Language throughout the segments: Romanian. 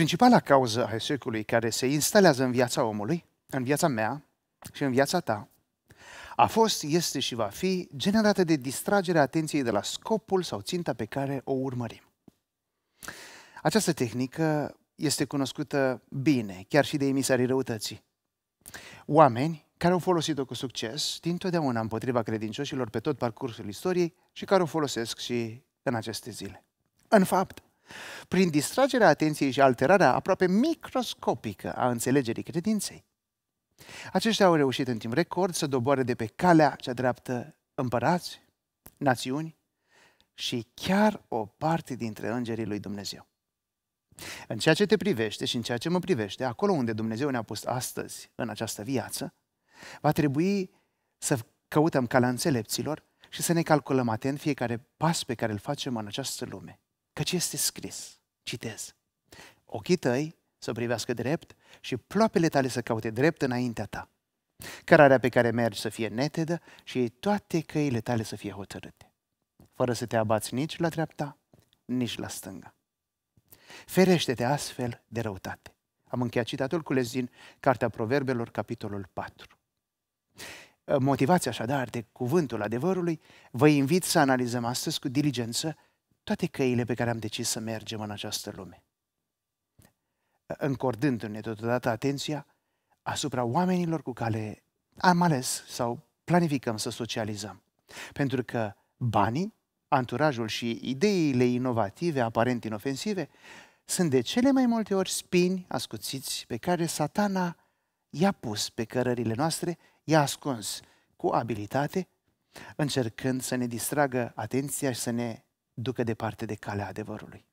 Principala cauză a eșecului care se instalează în viața omului, în viața mea și în viața ta, a fost, este și va fi generată de distragerea atenției de la scopul sau ținta pe care o urmărim. Această tehnică este cunoscută bine, chiar și de emisarii răutății. Oameni care au folosit-o cu succes dintotdeauna împotriva credincioșilor pe tot parcursul istoriei și care o folosesc și în aceste zile. În fapt, prin distragerea atenției și alterarea aproape microscopică a înțelegerii credinței. Aceștia au reușit în timp record să doboare de pe calea cea dreaptă împărați, națiuni și chiar o parte dintre îngerii lui Dumnezeu. În ceea ce te privește și în ceea ce mă privește, acolo unde Dumnezeu ne-a pus astăzi în această viață, va trebui să căutăm calea înțelepților și să ne calculăm atent fiecare pas pe care îl facem în această lume. Căci este scris, citez, ochii tăi să privească drept și ploapele tale să caute drept înaintea ta. Cărarea pe care mergi să fie netedă și toate căile tale să fie hotărâte, fără să te abați nici la dreapta, nici la stânga. Ferește-te astfel de răutate. Am încheiat citatul cu din Cartea Proverbelor, capitolul 4. Motivați așadar de cuvântul adevărului, vă invit să analizăm astăzi cu diligență toate căile pe care am decis să mergem în această lume. Încordându-ne totodată atenția asupra oamenilor cu care am ales sau planificăm să socializăm. Pentru că banii, anturajul și ideile inovative, aparent inofensive, sunt de cele mai multe ori spini ascuțiți pe care satana i-a pus pe cărările noastre, i-a ascuns cu abilitate, încercând să ne distragă atenția și să ne ducă departe de calea adevărului.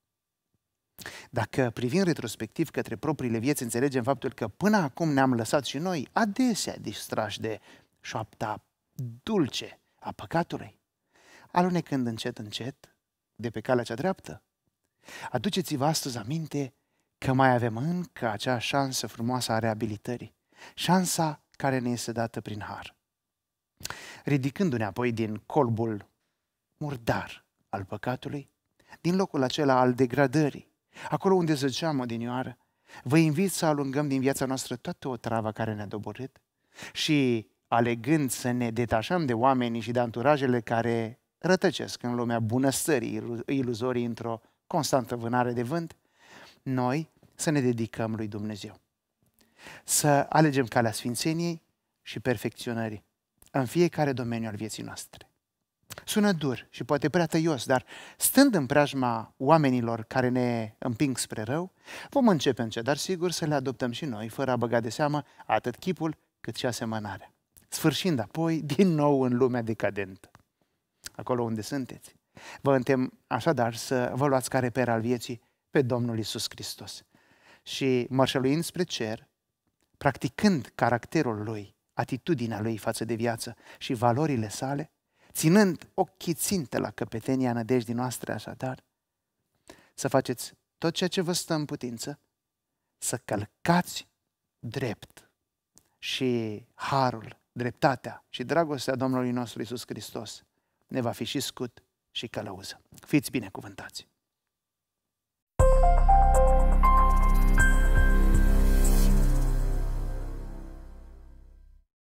Dacă privim retrospectiv către propriile vieți, înțelegem faptul că până acum ne-am lăsat și noi adesea distrași de șoapta dulce a păcatului, alunecând încet, încet de pe calea cea dreaptă. Aduceți-vă astăzi aminte că mai avem încă acea șansă frumoasă a reabilitării, șansa care ne este dată prin har. Ridicându-ne apoi din colbul murdar al păcatului, din locul acela al degradării, acolo unde zăceam odinioară, vă invit să alungăm din viața noastră toată o travă care ne-a doborât și alegând să ne detașăm de oamenii și de anturajele care rătăcesc în lumea bunăstării iluzorii într-o constantă vânare de vânt, noi să ne dedicăm lui Dumnezeu. Să alegem calea sfințeniei și perfecționării în fiecare domeniu al vieții noastre. Sună dur și poate prea tăios, dar stând în preajma oamenilor care ne împing spre rău, vom începe încet, dar sigur să le adoptăm și noi, fără a băga de seamă atât chipul cât și asemănarea. Sfârșind apoi din nou în lumea decadentă, acolo unde sunteți. Vă întem așadar să vă luați care reper al vieții pe Domnul Isus Hristos și mărșăluind spre cer, practicând caracterul Lui, atitudinea Lui față de viață și valorile sale, ținând ochii țintă la căpetenia nădejdii noastre așadar, să faceți tot ceea ce vă stă în putință, să călcați drept și harul, dreptatea și dragostea Domnului nostru Isus Hristos ne va fi și scut și călăuză. Fiți binecuvântați!